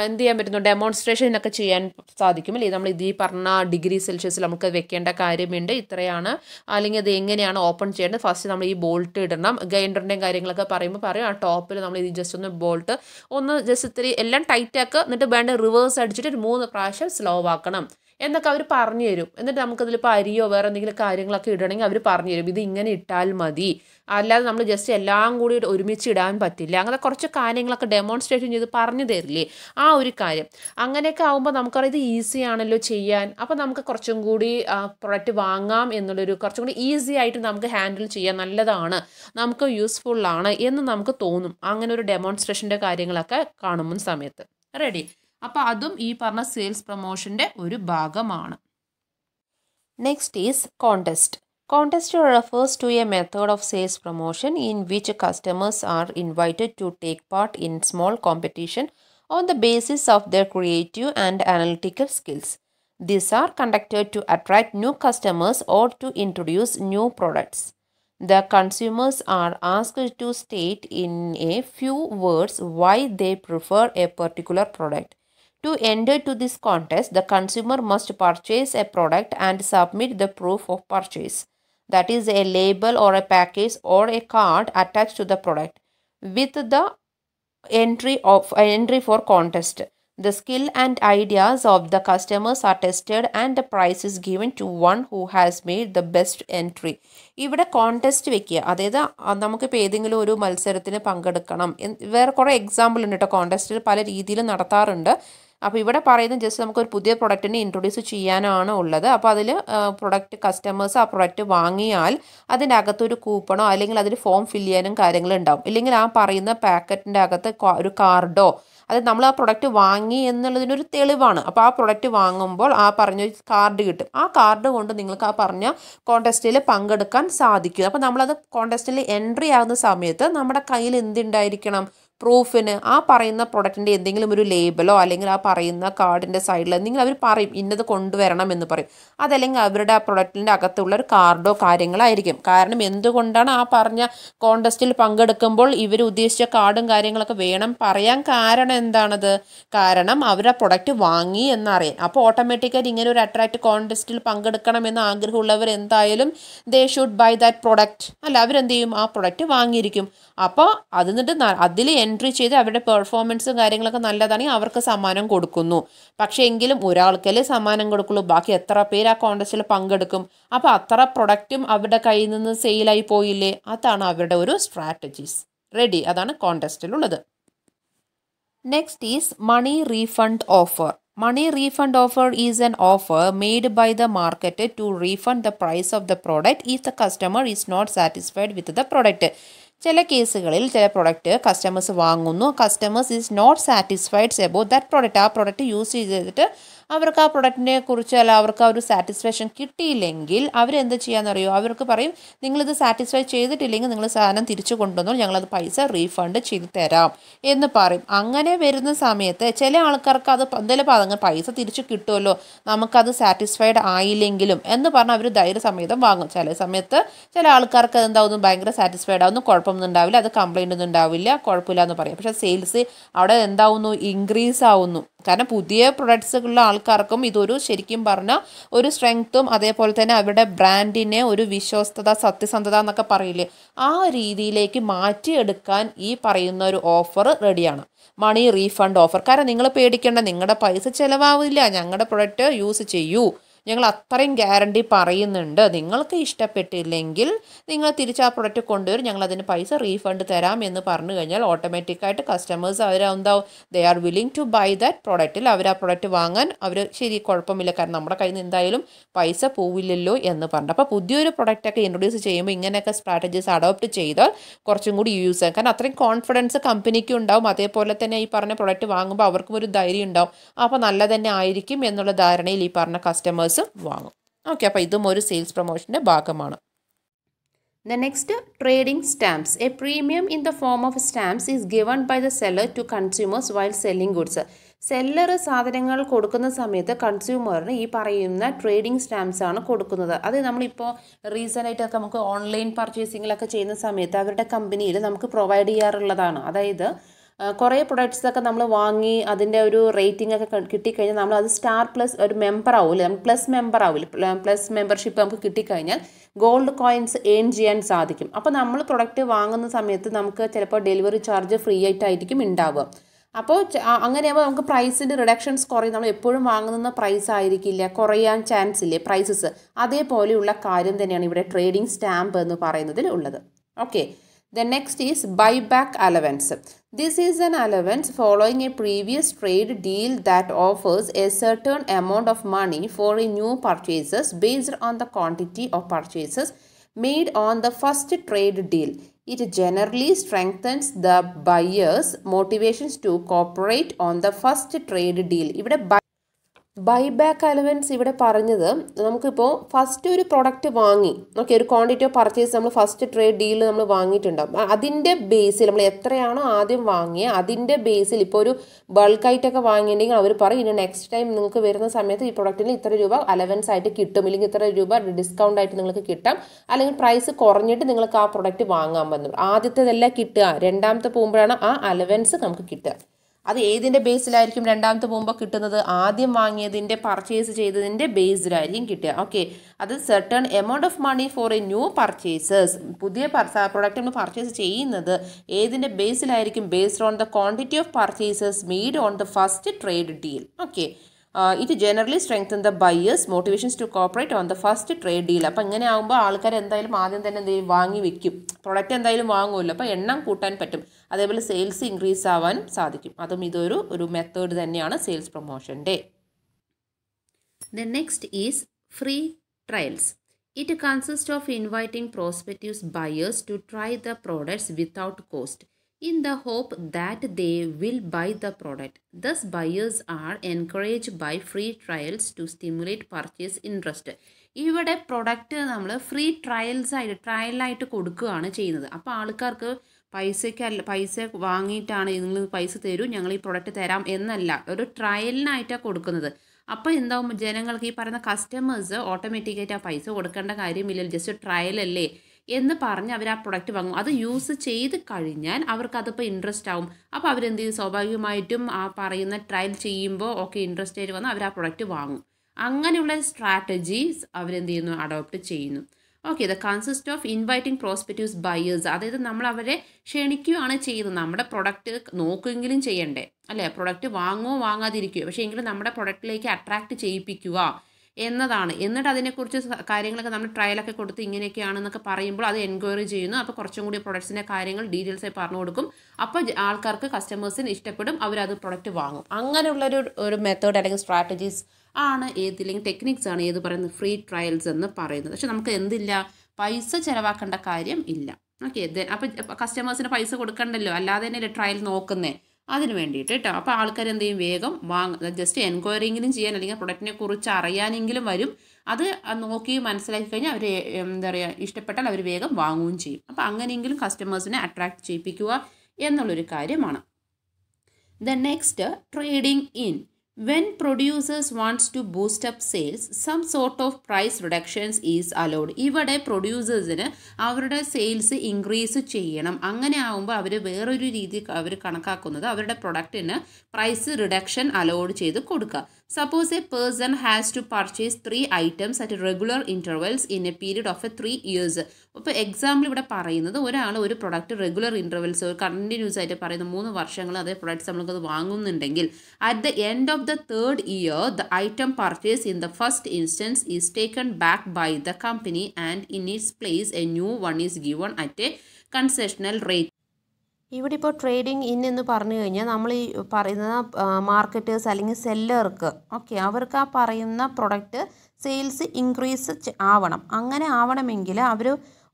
എന്ത് ചെയ്യാൻ പറ്റുന്നു ഡെമോൺസ്ട്രേഷനൊക്കെ ചെയ്യാൻ സാധിക്കും അല്ലേ നമ്മൾ ഇത് ഈ പറഞ്ഞ ഡിഗ്രി സെൽഷ്യസിൽ നമുക്ക് വെക്കേണ്ട കാര്യമുണ്ട് ഇത്രയാണ് അല്ലെങ്കിൽ അത് എങ്ങനെയാണ് ഓപ്പൺ ചെയ്യേണ്ടത് ഫസ്റ്റ് നമ്മൾ ഈ ബോൾട്ട് ഇടണം ഗ്രൈൻഡറിൻ്റെയും കാര്യങ്ങളൊക്കെ പറയുമ്പോൾ പറയും ആ ടോപ്പിൽ നമ്മൾ ഇത് ജസ്റ്റ് ഒന്ന് ബോൾട്ട് ഒന്ന് ജസ്റ്റ് ഇത്തിരി എല്ലാം ടൈറ്റ് ആക്കുക എന്നിട്ട് വേണ്ട റിവേഴ്സ് അടിച്ചിട്ട് ഒരു മൂന്ന് പ്രാവശ്യം സ്ലോ ആക്കണം എന്നൊക്കെ അവർ പറഞ്ഞു തരും എന്നിട്ട് നമുക്കതിൽ ഇപ്പോൾ അരിയോ വേറെ എന്തെങ്കിലും കാര്യങ്ങളൊക്കെ ഇടണമെങ്കിൽ അവർ പറഞ്ഞു തരും ഇത് ഇങ്ങനെ ഇട്ടാൽ മതി അല്ലാതെ നമ്മൾ ജസ്റ്റ് എല്ലാം കൂടി ഒരുമിച്ച് ഇടാൻ പറ്റില്ല അങ്ങനെ കുറച്ച് കാര്യങ്ങളൊക്കെ ഡെമോൺസ്ട്രേഷൻ ചെയ്ത് പറഞ്ഞു തരില്ലേ ആ ഒരു കാര്യം അങ്ങനെയൊക്കെ ആകുമ്പോൾ നമുക്കറിയാം ഇത് ഈസി ആണല്ലോ ചെയ്യാൻ അപ്പോൾ നമുക്ക് കുറച്ചും കൂടി പ്രൊഡക്റ്റ് വാങ്ങാം എന്നുള്ളൊരു കുറച്ചും കൂടി ഈസി ആയിട്ട് നമുക്ക് ഹാൻഡിൽ ചെയ്യാൻ നല്ലതാണ് നമുക്ക് യൂസ്ഫുള്ളാണ് എന്ന് നമുക്ക് തോന്നും അങ്ങനെ ഒരു ഡെമോൺസ്ട്രേഷൻ്റെ കാര്യങ്ങളൊക്കെ കാണുമ്പോൾ സമയത്ത് റെഡി അപ്പോൾ അതും ഈ പറഞ്ഞ സെയിൽസ് പ്രൊമോഷൻ്റെ ഒരു ഭാഗമാണ് next is contest contest refers to a method of sales promotion in which customers are invited to take part in small competition on the basis of the creative and analytical skills this are conducted to attract new customers or to introduce new products the consumers are ask to state in a few words why they prefer a particular product to enter to this contest the consumer must purchase a product and submit the proof of purchase that is a label or a package or a card attach to the product with the entry of entry for contest the skill and ideas of the customers are tested and the prize is given to one who has made the best entry ഇവിടെ കോൺടെസ്റ്റ് വെക്കുക അതായത് നമുക്കിപ്പോൾ ഏതെങ്കിലും ഒരു മത്സരത്തിന് പങ്കെടുക്കണം വേറെ കുറേ എക്സാമ്പിൾ ഉണ്ട് കേട്ടോ കോൺടെസ്റ്റിൽ പല രീതിയിലും നടത്താറുണ്ട് അപ്പോൾ ഇവിടെ പറയുന്നത് ജസ്റ്റ് നമുക്കൊരു പുതിയ പ്രൊഡക്റ്റിനെ ഇൻട്രൊഡ്യൂസ് ചെയ്യാനാണ് ഉള്ളത് അപ്പോൾ അതിൽ പ്രൊഡക്റ്റ് കസ്റ്റമേഴ്സ് ആ പ്രൊഡക്റ്റ് വാങ്ങിയാൽ അതിൻ്റെ അകത്തൊരു കൂപ്പണോ അല്ലെങ്കിൽ അതിൽ ഫോം ഫില്ല് ചെയ്യാനും കാര്യങ്ങളുണ്ടാവും ഇല്ലെങ്കിൽ ആ പറയുന്ന പാക്കറ്റിൻ്റെ അകത്ത് ഒരു കാർഡോ അത് നമ്മൾ ആ പ്രൊഡക്റ്റ് വാങ്ങി എന്നുള്ളതിനൊരു തെളിവാണ് അപ്പോൾ ആ പ്രൊഡക്റ്റ് വാങ്ങുമ്പോൾ ആ പറഞ്ഞ കാർഡ് കിട്ടും ആ കാർഡ് കൊണ്ട് നിങ്ങൾക്ക് ആ പറഞ്ഞ കോൺടെസ്റ്റിൽ പങ്കെടുക്കാൻ സാധിക്കും അപ്പോൾ നമ്മളത് കോൺടെസ്റ്റിൽ എൻട്രി ആകുന്ന സമയത്ത് നമ്മുടെ കയ്യിൽ എന്തുണ്ടായിരിക്കണം പ്രൂഫിന് ആ പറയുന്ന പ്രൊഡക്റ്റിൻ്റെ എന്തെങ്കിലും ഒരു ലേബലോ അല്ലെങ്കിൽ ആ പറയുന്ന കാർഡിൻ്റെ സൈഡിൽ എന്തെങ്കിലും അവർ പറയും ഇന്നത് കൊണ്ടുവരണം എന്ന് പറയും അതല്ലെങ്കിൽ അവരുടെ ആ പ്രൊഡക്റ്റിൻ്റെ അകത്തുള്ള ഒരു കാർഡോ കാര്യങ്ങളായിരിക്കും കാരണം എന്തുകൊണ്ടാണ് ആ പറഞ്ഞ കോണ്ടസ്റ്റിൽ പങ്കെടുക്കുമ്പോൾ ഇവർ ഉദ്ദേശിച്ച കാർഡും കാര്യങ്ങളൊക്കെ വേണം പറയാൻ കാരണം എന്താണത് കാരണം അവരുടെ പ്രൊഡക്റ്റ് വാങ്ങി എന്നറിയാൻ അപ്പോൾ ഓട്ടോമാറ്റിക്കായിട്ട് ഇങ്ങനെ ഒരു അട്രാക്റ്റ് കോണ്ടസ്റ്റിൽ എന്ന് ആഗ്രഹമുള്ളവർ എന്തായാലും they should buy that product അല്ല അവരെന്ത് ചെയ്യും ആ പ്രൊഡക്റ്റ് വാങ്ങിയിരിക്കും അപ്പോൾ അത് എന്നിട്ട് അതിൽ എൻട്രി ചെയ്ത് അവരുടെ പെർഫോമൻസും കാര്യങ്ങളൊക്കെ നല്ലതാണെങ്കിൽ അവർക്ക് സമ്മാനം കൊടുക്കുന്നു പക്ഷേ എങ്കിലും ഒരാൾക്കല്ലേ സമ്മാനം കൊടുക്കുള്ളൂ ബാക്കി എത്ര പേര് ആ കോൺടെസ്റ്റിൽ പങ്കെടുക്കും അപ്പോൾ അത്ര പ്രൊഡക്റ്റും അവരുടെ കയ്യിൽ നിന്ന് സെയിലായി പോയില്ലേ അതാണ് അവരുടെ ഒരു സ്ട്രാറ്റജീസ് റെഡി അതാണ് കോൺടെസ്റ്റിലുള്ളത് next is money refund offer money refund offer is an offer made by the market to refund the price of the product if the customer is not satisfied with the product ചില കേസുകളിൽ ചില പ്രൊഡക്റ്റ് കസ്റ്റമേഴ്സ് വാങ്ങുന്നു customers is not satisfied about that product ആ പ്രോഡക്റ്റ് യൂസ് ചെയ്തിട്ട് അവർക്ക് ആ പ്രൊഡക്റ്റിനെ കുറിച്ച് അല്ല അവർക്ക് ആ ഒരു സാറ്റിസ്ഫാക്ഷൻ കിട്ടിയില്ലെങ്കിൽ അവരെന്ത് ചെയ്യാന്നറിയോ അവർക്ക് പറയും നിങ്ങളിത് സാറ്റിസ്ഫൈ ചെയ്തിട്ടില്ലെങ്കിൽ നിങ്ങൾ സാധനം തിരിച്ചു കൊണ്ടുവന്നു ഞങ്ങളത് പൈസ റീഫണ്ട് ചെയ്ത് തരാം എന്ന് പറയും അങ്ങനെ വരുന്ന സമയത്ത് ചില ആൾക്കാർക്ക് അത് എന്തെങ്കിലും പതങ്ങൾ പൈസ തിരിച്ചു കിട്ടുമല്ലോ നമുക്കത് സാറ്റിസ്ഫൈഡ് ആയില്ലെങ്കിലും എന്ന് പറഞ്ഞാൽ അവർ ധൈര്യസമേതം വാങ്ങും ചില സമയത്ത് ചില ആൾക്കാർക്ക് എന്താവുന്നു ഭയങ്കര സാറ്റിസ്ഫൈഡ് ആവുന്നു കുഴപ്പമൊന്നും ഉണ്ടാവില്ല അത് കംപ്ലയിൻ്റ് ഒന്നും ഉണ്ടാവില്ല കുഴപ്പമില്ല എന്ന് പറയും പക്ഷേ സെയിൽസ് അവിടെ എന്താവുന്നു ഇൻക്രീസ് ആവുന്നു കാരണം പുതിയ പ്രൊഡക്ട്സുള്ള ആൾക്കാർക്കും ഇതൊരു ശരിക്കും പറഞ്ഞാൽ ഒരു സ്ട്രെങ്ത്തും അതേപോലെ തന്നെ അവരുടെ ബ്രാൻഡിനെ ഒരു വിശ്വസ്തത സത്യസന്ധത എന്നൊക്കെ പറയില്ലേ ആ രീതിയിലേക്ക് മാറ്റിയെടുക്കാൻ ഈ പറയുന്ന ഒരു ഓഫർ റെഡിയാണ് മണി റീഫണ്ട് ഓഫർ കാരണം നിങ്ങൾ പേടിക്കേണ്ട നിങ്ങളുടെ പൈസ ചിലവാവില്ല ഞങ്ങളുടെ പ്രൊഡക്റ്റ് യൂസ് ചെയ്യൂ ഞങ്ങൾ അത്രയും ഗ്യാരണ്ടി പറയുന്നുണ്ട് നിങ്ങൾക്ക് ഇഷ്ടപ്പെട്ടില്ലെങ്കിൽ നിങ്ങൾ തിരിച്ച് ആ പ്രൊഡക്റ്റ് കൊണ്ടുവരും ഞങ്ങൾ അതിന് പൈസ റീഫണ്ട് തരാം എന്ന് പറഞ്ഞു കഴിഞ്ഞാൽ ഓട്ടോമാറ്റിക്കായിട്ട് കസ്റ്റമേഴ്സ് അവർ എന്താവും they are willing to buy that പ്രൊഡക്റ്റിൽ അവർ ആ പ്രോഡക്റ്റ് വാങ്ങാൻ അവർ ശരി കുഴപ്പമില്ല കാരണം നമ്മുടെ കയ്യിൽ നിന്ന് എന്തായാലും പൈസ പോവില്ലല്ലോ എന്ന് പറഞ്ഞു അപ്പോൾ പുതിയൊരു പ്രൊഡക്റ്റൊക്കെ ഇൻട്രൊഡ്യൂസ് ചെയ്യുമ്പോൾ ഇങ്ങനെയൊക്കെ സ്ട്രാറ്റജീസ് അഡോപ്റ്റ് ചെയ്താൽ കുറച്ചും കൂടി യൂസ് ചെയ്യാം കാരണം അത്രയും കോൺഫിഡൻസ് കമ്പനിക്കും ഉണ്ടാവും അതേപോലെ തന്നെ ഈ പറഞ്ഞ പ്രൊഡക്റ്റ് വാങ്ങുമ്പോൾ അവർക്കും ഒരു ധൈര്യം ഉണ്ടാവും അപ്പോൾ നല്ല തന്നെ ആയിരിക്കും എന്നുള്ള ധാരണയിൽ ഈ പറഞ്ഞ കസ്റ്റമേഴ്സ് ഡോളേഴ്സ് വാങ്ങും ഓക്കെ അപ്പോൾ ഇതും ഒരു സെയിൽസ് പ്രൊമോഷൻ്റെ ഭാഗമാണ് the next trading stamps a premium in the form of stamps is given by the seller to consumers while selling goods seller സാധനങ്ങൾ കൊടുക്കുന്ന സമയത്ത് കൺസ്യൂമറിന് ഈ പറയുന്ന ട്രേഡിംഗ് സ്റ്റാമ്പ്സ് ആണ് കൊടുക്കുന്നത് അത് നമ്മളിപ്പോൾ റീസെൻ്റായിട്ടൊക്കെ നമുക്ക് ഓൺലൈൻ പർച്ചേസിങ്ങിലൊക്കെ ചെയ്യുന്ന സമയത്ത് അവരുടെ കമ്പനിയിൽ നമുക്ക് പ്രൊവൈഡ് ചെയ്യാറുള്ളതാണ് അതായത് കുറേ പ്രൊഡക്ട്സൊക്കെ നമ്മൾ വാങ്ങി അതിൻ്റെ ഒരു റേറ്റിംഗ് ഒക്കെ കിട്ടിക്കഴിഞ്ഞാൽ നമ്മൾ അത് സ്റ്റാർ പ്ലസ് ഒരു മെമ്പർ ആവില്ലേ നമ്മൾ പ്ലസ് മെമ്പർ ആവില്ലേ പ്ലസ് മെമ്പർഷിപ്പ് നമുക്ക് കിട്ടിക്കഴിഞ്ഞാൽ ഗോൾഡ് കോയിൻസ് ഏൺ ചെയ്യാൻ സാധിക്കും അപ്പോൾ നമ്മൾ പ്രൊഡക്റ്റ് വാങ്ങുന്ന സമയത്ത് നമുക്ക് ചിലപ്പോൾ ഡെലിവറി ചാർജ് ഫ്രീ ആയിട്ടായിരിക്കും ഉണ്ടാവുക അപ്പോൾ അങ്ങനെയാകുമ്പോൾ നമുക്ക് പ്രൈസിൻ്റെ റിഡക്ഷൻസ് കുറയും നമ്മൾ എപ്പോഴും വാങ്ങുന്ന പ്രൈസ് ആയിരിക്കില്ല കുറയാൻ ചാൻസ് ഇല്ലേ പ്രൈസസ് അതേപോലെയുള്ള കാര്യം തന്നെയാണ് ഇവിടെ ട്രേഡിംഗ് സ്റ്റാമ്പ് എന്ന് പറയുന്നതിൽ ഉള്ളത് okay The next is buyback allowance. This is an allowance following a previous trade deal that offers a certain amount of money for a new purchases based on the quantity of purchases made on the first trade deal. It generally strengthens the buyer's motivations to cooperate on the first trade deal. Buyback allowance ഇവിടെ പറഞ്ഞത് നമുക്കിപ്പോൾ ഫസ്റ്റ് ഒരു പ്രൊഡക്റ്റ് വാങ്ങി ഓക്കെ ഒരു ക്വാണ്ടിറ്റി ഓഫ് പർച്ചേസ് നമ്മൾ ഫസ്റ്റ് ട്രേഡ് ഡീൽ നമ്മൾ വാങ്ങിയിട്ടുണ്ടാവും അതിൻ്റെ ബേസിൽ നമ്മൾ എത്രയാണോ ആദ്യം വാങ്ങിയത് അതിൻ്റെ ബേസിൽ ഇപ്പോൾ ഒരു ബൾക്കായിട്ടൊക്കെ വാങ്ങിയിട്ടുണ്ടെങ്കിൽ അവർ പറയും ഇനി നെക്സ്റ്റ് ടൈം നിങ്ങൾക്ക് വരുന്ന സമയത്ത് ഈ പ്രൊഡക്റ്റിന് ഇത്ര രൂപ അലവൻസ് ആയിട്ട് കിട്ടും ഇല്ലെങ്കിൽ ഇത്ര രൂപ ഡിസ്കൗണ്ട് ആയിട്ട് നിങ്ങൾക്ക് കിട്ടാം അല്ലെങ്കിൽ പ്രൈസ് കുറഞ്ഞിട്ട് നിങ്ങൾക്ക് ആ പ്രൊഡക്റ്റ് വാങ്ങാൻ ആദ്യത്തെ ആദ്യത്തേതെല്ലാം കിട്ടുക രണ്ടാമത്തെ പോകുമ്പോഴാണ് ആ അലവൻസ് നമുക്ക് കിട്ടുക അത് ഏതിൻ്റെ ബേസിലായിരിക്കും രണ്ടാമത്തെ പോകുമ്പോൾ കിട്ടുന്നത് ആദ്യം വാങ്ങിയതിൻ്റെ പർച്ചേസ് ചെയ്തതിൻ്റെ ബേസിലായിരിക്കും കിട്ടുക ഓക്കെ അത് certain amount of money for a new purchases പുതിയ പ്രൊഡക്റ്റ് നമ്മൾ പർച്ചേസ് ചെയ്യുന്നത് ഏതിൻ്റെ ബേസിലായിരിക്കും based on the quantity of purchases made on the first trade deal okay ഇത് generally strengthen the the motivations to cooperate on the first trade deal deal അപ്പം ഇങ്ങനെ ആകുമ്പോൾ ആൾക്കാർ എന്തായാലും ആദ്യം തന്നെ എന്തെങ്കിലും വാങ്ങി വെക്കും പ്രൊഡക്റ്റ് എന്തായാലും വാങ്ങുമല്ലോ അപ്പോൾ എണ്ണം കൂട്ടാൻ പറ്റും അതേപോലെ സെയിൽസ് ഇൻക്രീസ് ആവാൻ സാധിക്കും അതും ഇതൊരു ഒരു മെത്തേഡ് തന്നെയാണ് സെയിൽസ് പ്രൊമോഷൻ്റെ the next is free trials it consist of inviting prospectives buyers to try the products without cost in the hope that they will buy the product thus buyers are encourage by free trials to stimulate purchase interest ഇവിടെ പ്രൊഡക്റ്റ് നമ്മൾ ഫ്രീ ട്രയൽസ് ആയിട്ട് ട്രയലായിട്ട് കൊടുക്കുകയാണ് ചെയ്യുന്നത് അപ്പോൾ ആൾക്കാർക്ക് പൈസയ്ക്കല്ല പൈസ വാങ്ങിയിട്ടാണ് നിങ്ങൾ പൈസ തരൂ ഞങ്ങൾ ഈ പ്രൊഡക്റ്റ് തരാം എന്നല്ല ഒരു ട്രയലിനായിട്ടാണ് കൊടുക്കുന്നത് അപ്പോൾ എന്താകുമ്പോൾ ജനങ്ങൾക്ക് ഈ പറയുന്ന കസ്റ്റമേഴ്സ് ഓട്ടോമാറ്റിക്കായിട്ട് ആ പൈസ കൊടുക്കേണ്ട കാര്യമില്ലല്ലോ ജസ്റ്റ് ട്രയലല്ലേ എന്ന് പറഞ്ഞ് അവർ ആ പ്രൊഡക്റ്റ് വാങ്ങും അത് യൂസ് ചെയ്ത് കഴിഞ്ഞാൽ അവർക്ക് അതിപ്പോൾ ഇൻട്രസ്റ്റ് ആവും അപ്പോൾ അവരെന്ത് ചെയ്യും സ്വാഭാവികമായിട്ടും ആ പറയുന്ന ട്രയൽ ചെയ്യുമ്പോൾ ഒക്കെ ഇൻട്രസ്റ്റ് ആയിട്ട് വന്ന് അവർ ആ പ്രൊഡക്റ്റ് വാങ്ങും അങ്ങനെയുള്ള സ്ട്രാറ്റജീസ് അവരെന്ത് ചെയ്യുന്നു അഡോപ്റ്റ് ചെയ്യുന്നു okay the consist of inviting prospectives buyers അതായത് നമ്മൾ അവരെ ക്ഷണിക്കുകയാണ് ചെയ്യുന്നത് നമ്മുടെ പ്രൊഡക്റ്റ് നോക്കുമെങ്കിലും ചെയ്യണ്ടേ അല്ലേ പ്രൊഡക്റ്റ് വാങ്ങുമോ വാങ്ങാതിരിക്കുകയോ പക്ഷേ എങ്കിലും നമ്മുടെ പ്രൊഡക്റ്റിലേക്ക് അട്രാക്റ്റ് ചെയ്യിപ്പിക്കുക എന്നതാണ് എന്നിട്ട് അതിനെക്കുറിച്ച് കാര്യങ്ങളൊക്കെ നമ്മൾ ട്രയലൊക്കെ കൊടുത്ത് ഇങ്ങനെയൊക്കെയാണെന്നൊക്കെ പറയുമ്പോൾ അത് എൻക്വയറി ചെയ്യുന്നു അപ്പോൾ കുറച്ചും കൂടി പ്രൊഡക്ട്സിൻ്റെ കാര്യങ്ങൾ ഡീറ്റെയിൽസ് ആയി പറഞ്ഞു കൊടുക്കും അപ്പോൾ ആൾക്കാർക്ക് കസ്റ്റമേഴ്സിന് ഇഷ്ടപ്പെടും അവരത് പ്രൊഡക്റ്റ് വാങ്ങും അങ്ങനെയുള്ളൊരു ഒരു മെത്തേഡ് അല്ലെങ്കിൽ സ്ട്രാറ്റജീസ് ആണ് ഏതില്ലെങ്കിൽ ടെക്നിക്സ് ആണ് ഏത് പറയുന്നത് ഫ്രീ ട്രയൽസ് എന്ന് പറയുന്നത് പക്ഷെ നമുക്ക് എന്തില്ല പൈസ ചിലവാക്കേണ്ട കാര്യം ഇല്ല ഓക്കെ ദെൻ അപ്പോൾ കസ്റ്റമേഴ്സിന് പൈസ കൊടുക്കണ്ടല്ലോ അല്ലാതെ തന്നെ ട്രയൽ നോക്കുന്നേ അതിന് വേണ്ടിയിട്ട് കേട്ടോ അപ്പോൾ ആൾക്കാർ എന്ത് ചെയ്യും വേഗം വാങ്ങ ജസ്റ്റ് എൻക്വയറിങ്ങിനും ചെയ്യാൻ അല്ലെങ്കിൽ പ്രൊഡക്റ്റിനെ കുറിച്ച് അറിയാനെങ്കിലും വരും അത് നോക്കി മനസ്സിലാക്കി കഴിഞ്ഞാൽ അവർ എന്താ പറയുക ഇഷ്ടപ്പെട്ടാൽ അവർ വേഗം വാങ്ങുകയും ചെയ്യും അപ്പോൾ അങ്ങനെയെങ്കിലും കസ്റ്റമേഴ്സിനെ അട്രാക്റ്റ് ചെയ്യിപ്പിക്കുക എന്നുള്ളൊരു കാര്യമാണ് the next trading in When producers wants to boost up sales, some sort of price reductions is allowed. ഇവിടെ പ്രൊഡ്യൂസേഴ്സിന് അവരുടെ സെയിൽസ് ഇൻക്രീസ് ചെയ്യണം അങ്ങനെ ആകുമ്പോൾ അവർ വേറൊരു രീതി അവർ കണക്കാക്കുന്നത് അവരുടെ പ്രൊഡക്റ്റിന് പ്രൈസ് റിഡക്ഷൻ അലോഡ് ചെയ്ത് കൊടുക്കുക Suppose a person has to purchase three items at regular intervals in a period of three years അപ്പോൾ എക്സാമ്പിൾ ഇവിടെ പറയുന്നത് ഒരാൾ ഒരു പ്രൊഡക്റ്റ് റെഗുലർ ഇൻ്റർവെൽസ് കണ്ടിന്യൂസ് ആയിട്ട് പറയുന്ന മൂന്ന് വർഷങ്ങൾ അതേ പ്രൊഡക്ട്സ് നമ്മൾക്കത് വാങ്ങുന്നുണ്ടെങ്കിൽ at the end of the third year the item purchase in the first instance is taken back by the company and in its place a new one is given at a concessional rate ഇവിടെ ഇപ്പോൾ ട്രേഡിംഗ് ഇൻ എന്ന് പറഞ്ഞു കഴിഞ്ഞാൽ നമ്മൾ ഈ പറയുന്ന മാർക്കറ്റേഴ്സ് അല്ലെങ്കിൽ സെല്ലർക്ക് ഓക്കെ അവർക്ക് ആ പറയുന്ന പ്രൊഡക്റ്റ് സെയിൽസ് ഇൻക്രീസ് ആവണം അങ്ങനെ ആവണമെങ്കിൽ അവർ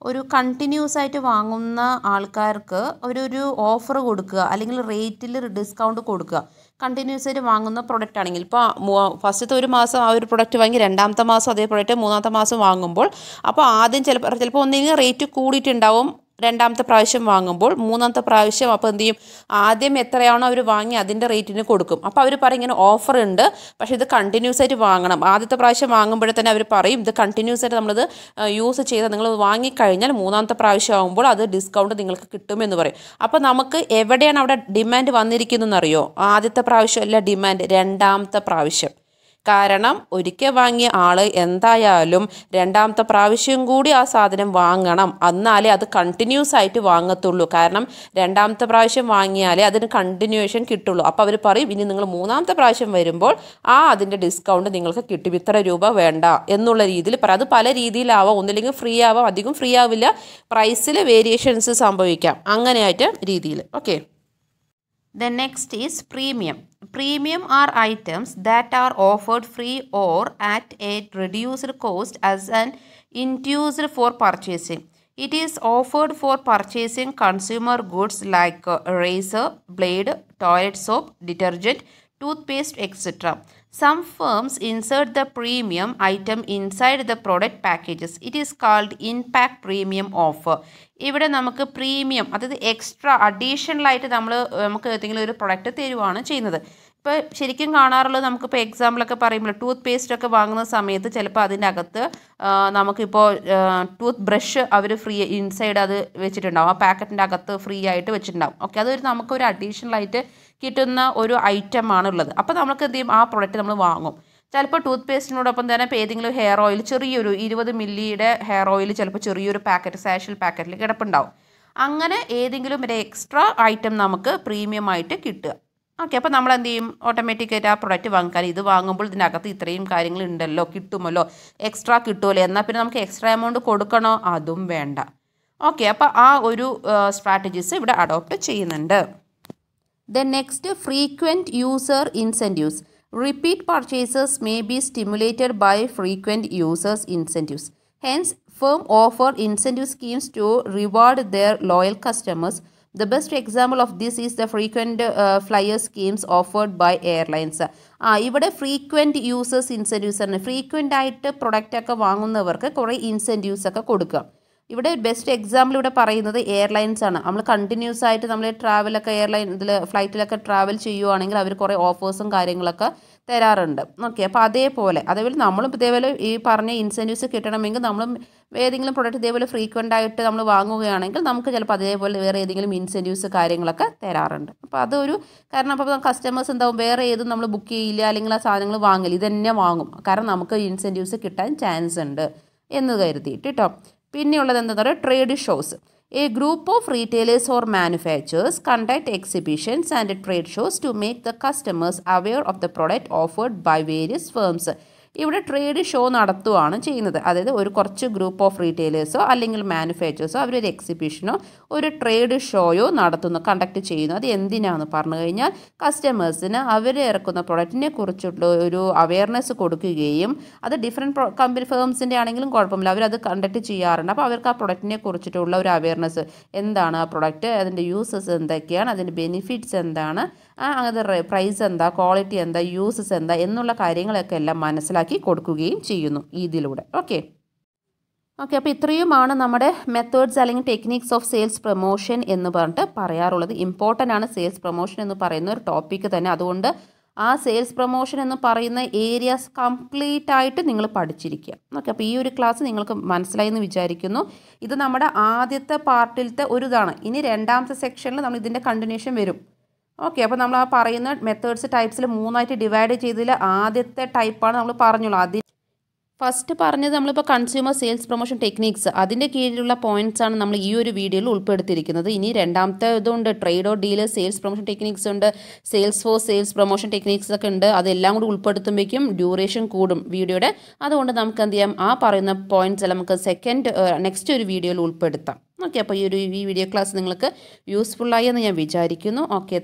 ഒരു കണ്ടിന്യൂസ് ആയിട്ട് വാങ്ങുന്ന ആൾക്കാർക്ക് അവരൊരു ഒരു ഓഫർ കൊടുക്കുക അല്ലെങ്കിൽ റേറ്റിൽ ഡിസ്കൗണ്ട് കൊടുക്കുക കണ്ടിന്യൂസ് ആയിട്ട് വാങ്ങുന്ന പ്രൊഡക്റ്റ് ആണെങ്കിൽ ഇപ്പോൾ ഫസ്റ്റത്തെ ഒരു മാസം ആ ഒരു പ്രൊഡക്റ്റ് വാങ്ങി രണ്ടാമത്തെ മാസം അതേ പ്രൊഡക്റ്റ് മൂന്നാമത്തെ മാസം വാങ്ങുമ്പോൾ അപ്പോൾ ആദ്യം ചിലപ്പോൾ ചിലപ്പോൾ ഒന്നെങ്കിൽ റേറ്റ് കൂടിയിട്ടുണ്ടാവും രണ്ടാമത്തെ പ്രാവശ്യം വാങ്ങുമ്പോൾ മൂന്നാമത്തെ പ്രാവശ്യം അപ്പോൾ എന്ത് ചെയ്യും ആദ്യം എത്രയാണോ അവർ വാങ്ങി അതിൻ്റെ റേറ്റിന് കൊടുക്കും അപ്പോൾ അവർ പറയും ഇങ്ങനെ ഓഫർ ഉണ്ട് പക്ഷേ ഇത് കണ്ടിന്യൂസ് ആയിട്ട് വാങ്ങണം ആദ്യത്തെ പ്രാവശ്യം വാങ്ങുമ്പോഴേ തന്നെ അവർ പറയും ഇത് കണ്ടിന്യൂസ് ആയിട്ട് നമ്മളിത് യൂസ് ചെയ്ത് നിങ്ങൾ വാങ്ങിക്കഴിഞ്ഞാൽ മൂന്നാമത്തെ പ്രാവശ്യം ആകുമ്പോൾ അത് ഡിസ്കൗണ്ട് നിങ്ങൾക്ക് കിട്ടുമെന്ന് പറയും അപ്പോൾ നമുക്ക് എവിടെയാണ് അവിടെ ഡിമാൻഡ് വന്നിരിക്കുന്നതെന്നറിയോ ആദ്യത്തെ പ്രാവശ്യം അല്ല ഡിമാൻഡ് രണ്ടാമത്തെ പ്രാവശ്യം കാരണം ഒരിക്കൽ വാങ്ങിയ ആൾ എന്തായാലും രണ്ടാമത്തെ പ്രാവശ്യം കൂടി ആ സാധനം വാങ്ങണം എന്നാലേ അത് കണ്ടിന്യൂസ് ആയിട്ട് വാങ്ങത്തുള്ളൂ കാരണം രണ്ടാമത്തെ പ്രാവശ്യം വാങ്ങിയാലേ അതിന് കണ്ടിന്യൂഷൻ കിട്ടുള്ളൂ അപ്പോൾ അവർ പറയും ഇനി നിങ്ങൾ മൂന്നാമത്തെ പ്രാവശ്യം വരുമ്പോൾ ആ അതിൻ്റെ ഡിസ്കൗണ്ട് നിങ്ങൾക്ക് കിട്ടും ഇത്ര രൂപ വേണ്ട എന്നുള്ള രീതിയിൽ പറയും അത് പല രീതിയിലാവാം ഒന്നില്ലെങ്കിൽ ഫ്രീ ആവാം അധികം ഫ്രീ ആവില്ല പ്രൈസിൽ വേരിയേഷൻസ് സംഭവിക്കാം അങ്ങനെയായിട്ട് രീതിയിൽ okay the next is premium premium are items that are offered free or at a reduced cost as an induced for purchasing. It is offered for purchasing consumer goods like razor, blade, toilet soap, detergent, toothpaste, etc. Some firms insert the premium item inside the product packages. It is called in-pack premium offer. ഇവിടെ നമുക്ക് പ്രീമിയം അതായത് എക്സ്ട്രാ അഡീഷണലായിട്ട് നമ്മൾ നമുക്ക് ഏതെങ്കിലും ഒരു പ്രൊഡക്റ്റ് തരുവാണ് ചെയ്യുന്നത് ഇപ്പോൾ ശരിക്കും കാണാറുള്ളത് നമുക്കിപ്പോൾ എക്സാമ്പിളൊക്കെ പറയുമ്പോൾ ടൂത്ത് പേസ്റ്റൊക്കെ വാങ്ങുന്ന സമയത്ത് ചിലപ്പോൾ അതിൻ്റെ അകത്ത് നമുക്കിപ്പോൾ ടൂത്ത് ബ്രഷ് അവർ ഫ്രീ ഇൻസൈഡ് അത് വെച്ചിട്ടുണ്ടാവും ആ പാക്കറ്റിൻ്റെ അകത്ത് ഫ്രീ ആയിട്ട് വെച്ചിട്ടുണ്ടാവും ഓക്കെ അതൊരു നമുക്കൊരു അഡീഷണലായിട്ട് കിട്ടുന്ന ഒരു ഐറ്റം ആണുള്ളത് അപ്പോൾ നമുക്ക് എന്ത് ചെയ്യും ആ പ്രൊഡക്റ്റ് നമ്മൾ വാങ്ങും ചിലപ്പോൾ ടൂത്ത് പേസ്റ്റിനോടൊപ്പം തന്നെ ഇപ്പോൾ ഏതെങ്കിലും ഹെയർ ഓയിൽ ചെറിയൊരു ഇരുപത് മില്ലിയുടെ ഹെയർ ഓയിൽ ചിലപ്പോൾ ചെറിയൊരു പാക്കറ്റ് സാഷൽ പാക്കറ്റിൽ കിടപ്പുണ്ടാവും അങ്ങനെ ഏതെങ്കിലും ഒരു എക്സ്ട്രാ ഐറ്റം നമുക്ക് പ്രീമിയം ആയിട്ട് കിട്ടുക ഓക്കെ അപ്പോൾ നമ്മൾ എന്ത് ചെയ്യും ഓട്ടോമാറ്റിക്കായിട്ട് ആ പ്രൊഡക്റ്റ് വാങ്ങിക്കാൻ ഇത് വാങ്ങുമ്പോൾ ഇതിനകത്ത് ഇത്രയും കാര്യങ്ങൾ ഉണ്ടല്ലോ കിട്ടുമല്ലോ എക്സ്ട്രാ കിട്ടുമല്ലോ എന്നാൽ പിന്നെ നമുക്ക് എക്സ്ട്രാ എമൗണ്ട് കൊടുക്കണോ അതും വേണ്ട ഓക്കെ അപ്പോൾ ആ ഒരു സ്ട്രാറ്റജീസ് ഇവിടെ അഡോപ്റ്റ് ചെയ്യുന്നുണ്ട് then next frequent user incentives Repeat purchases may be stimulated by frequent users' incentives. Hence, firm offer incentive schemes to reward their loyal customers. The best example of this is the frequent uh, flyer schemes offered by airlines. ആ ഇവിടെ ഫ്രീക്വൻറ്റ് യൂസേഴ്സ് ഇൻസെൻറ്റീവ്സ് ആണ് ഫ്രീക്വൻ്റ് ആയിട്ട് പ്രൊഡക്റ്റ് ഒക്കെ വാങ്ങുന്നവർക്ക് കുറേ ഇൻസെൻറ്റീവ്സ് ഒക്കെ കൊടുക്കുക ഇവിടെ ബെസ്റ്റ് എക്സാമ്പിൾ ഇവിടെ പറയുന്നത് എയർലൈൻസ് ആണ് നമ്മൾ കണ്ടിന്യൂസ് ആയിട്ട് നമ്മൾ ട്രാവലൊക്കെ എയർലൈൻ ഇതിൽ ഫ്ലൈറ്റിലൊക്കെ ട്രാവൽ ചെയ്യുവാണെങ്കിൽ അവർ കുറേ ഓഫേഴ്സും കാര്യങ്ങളൊക്കെ തരാറുണ്ട് ഓക്കെ അപ്പോൾ അതേപോലെ അതേപോലെ നമ്മളും ഇതേപോലെ ഈ പറഞ്ഞ ഇൻസെൻറ്റീവ്സ് കിട്ടണമെങ്കിൽ നമ്മളും ഏതെങ്കിലും പ്രൊഡക്റ്റ് ഇതേപോലെ ഫ്രീക്വൻ്റ് ആയിട്ട് നമ്മൾ വാങ്ങുകയാണെങ്കിൽ നമുക്ക് ചിലപ്പോൾ അതേപോലെ വേറെ ഏതെങ്കിലും ഇൻസെൻറ്റീവ്സ് കാര്യങ്ങളൊക്കെ തരാറുണ്ട് അപ്പോൾ അതൊരു കാരണം അപ്പോൾ കസ്റ്റമേഴ്സ് എന്താവും വേറെ ഏതും നമ്മൾ ബുക്ക് ചെയ്യില്ല അല്ലെങ്കിൽ ആ സാധനങ്ങൾ വാങ്ങില്ല ഇതന്നെ വാങ്ങും കാരണം നമുക്ക് ഇൻസെൻറ്റീവ്സ് കിട്ടാൻ ചാൻസ് ഉണ്ട് എന്ന് കരുതിയിട്ട് കേട്ടോ പിന്നെയുള്ളത് എന്താ പറയുക trade shows a group of retailers or manufactures conduct exhibitions and trade shows to make the customers aware of the product offered by various firms ഇവിടെ ട്രേഡ് ഷോ നടത്തുകയാണ് ചെയ്യുന്നത് അതായത് ഒരു കുറച്ച് ഗ്രൂപ്പ് ഓഫ് റീറ്റെയിലേഴ്സോ അല്ലെങ്കിൽ മാനുഫാക്ചേഴ്സോ അവരൊരു എക്സിബിഷനോ ഒരു ട്രേഡ് ഷോയോ നടത്തുന്നു കണ്ടക്ട് ചെയ്യുന്നു അത് എന്തിനാന്ന് പറഞ്ഞു കഴിഞ്ഞാൽ കസ്റ്റമേഴ്സിന് അവർ ഇറക്കുന്ന പ്രൊഡക്റ്റിനെ കുറിച്ചുള്ള ഒരു അവയർനെസ് കൊടുക്കുകയും അത് ഡിഫറെൻറ്റ് കമ്പനി ഫേംസിൻ്റെ ആണെങ്കിലും കുഴപ്പമില്ല അവരത് കണ്ടക്ട് ചെയ്യാറുണ്ട് അപ്പോൾ അവർക്ക് ആ പ്രൊഡക്റ്റിനെ കുറിച്ചിട്ടുള്ള ഒരു അവയർനെസ് എന്താണ് ആ പ്രൊഡക്റ്റ് അതിൻ്റെ യൂസസ് എന്തൊക്കെയാണ് അതിൻ്റെ ബെനിഫിറ്റ്സ് എന്താണ് ആ അത് പ്രൈസ് എന്താ ക്വാളിറ്റി എന്താ യൂസസ് എന്താ എന്നുള്ള കാര്യങ്ങളൊക്കെ എല്ലാം മനസ്സിലാക്കി കൊടുക്കുകയും ചെയ്യുന്നു ഇതിലൂടെ ഓക്കെ ഓക്കെ അപ്പോൾ ഇത്രയുമാണ് നമ്മുടെ മെത്തേഡ്സ് അല്ലെങ്കിൽ ടെക്നിക്സ് ഓഫ് സെയിൽസ് പ്രൊമോഷൻ എന്ന് പറഞ്ഞിട്ട് പറയാറുള്ളത് ഇമ്പോർട്ടൻ്റ് ആണ് സെയിൽസ് പ്രൊമോഷൻ എന്ന് പറയുന്ന ഒരു ടോപ്പിക്ക് തന്നെ അതുകൊണ്ട് ആ സെയിൽസ് പ്രൊമോഷൻ എന്ന് പറയുന്ന ഏരിയാസ് കംപ്ലീറ്റ് ആയിട്ട് നിങ്ങൾ പഠിച്ചിരിക്കുക ഓക്കെ അപ്പോൾ ഈ ഒരു ക്ലാസ് നിങ്ങൾക്ക് മനസ്സിലായി എന്ന് വിചാരിക്കുന്നു ഇത് നമ്മുടെ ആദ്യത്തെ പാർട്ടിലത്തെ ഒരു ഇതാണ് ഇനി രണ്ടാമത്തെ സെക്ഷനിൽ നമ്മൾ ഇതിൻ്റെ കണ്ടിന്യൂഷൻ വരും ഓക്കെ അപ്പോൾ നമ്മൾ ആ പറയുന്ന മെത്തേഡ്സ് ടൈപ്സിൽ മൂന്നായിട്ട് ഡിവൈഡ് ചെയ്തതിൽ ആദ്യത്തെ ടൈപ്പാണ് നമ്മൾ പറഞ്ഞുള്ളൂ അതിൽ ഫസ്റ്റ് പറഞ്ഞത് നമ്മളിപ്പോൾ കൺസ്യൂമർ സെയിൽസ് പ്രൊമോഷൻ ടെക്നിക്സ് അതിൻ്റെ കീഴിലുള്ള പോയിന്റ്സ് ആണ് നമ്മൾ ഈ ഒരു വീഡിയോയിൽ ഉൾപ്പെടുത്തിയിരിക്കുന്നത് ഇനി രണ്ടാമത്തെ ഇതുണ്ട് ട്രേഡോ ഡീലർ സെയിൽസ് പ്രൊമോഷൻ ടെക്നിക്സ് ഉണ്ട് sales for sales promotion techniques ഒക്കെ ഉണ്ട് അതെല്ലാം കൂടി ഉൾപ്പെടുത്തുമ്പോഴേക്കും ഡ്യൂറേഷൻ കൂടും വീഡിയോയുടെ അതുകൊണ്ട് നമുക്ക് എന്ത് ചെയ്യാം ആ പറയുന്ന പോയിന്റ്സ് എല്ലാം നമുക്ക് സെക്കൻഡ് നെക്സ്റ്റ് ഒരു വീഡിയോയിൽ ഉൾപ്പെടുത്താം ഓക്കെ അപ്പോൾ ഈ ഒരു ഈ വീഡിയോ ക്ലാസ് നിങ്ങൾക്ക് യൂസ്ഫുള്ളായി എന്ന് ഞാൻ വിചാരിക്കുന്നു ഓക്കെ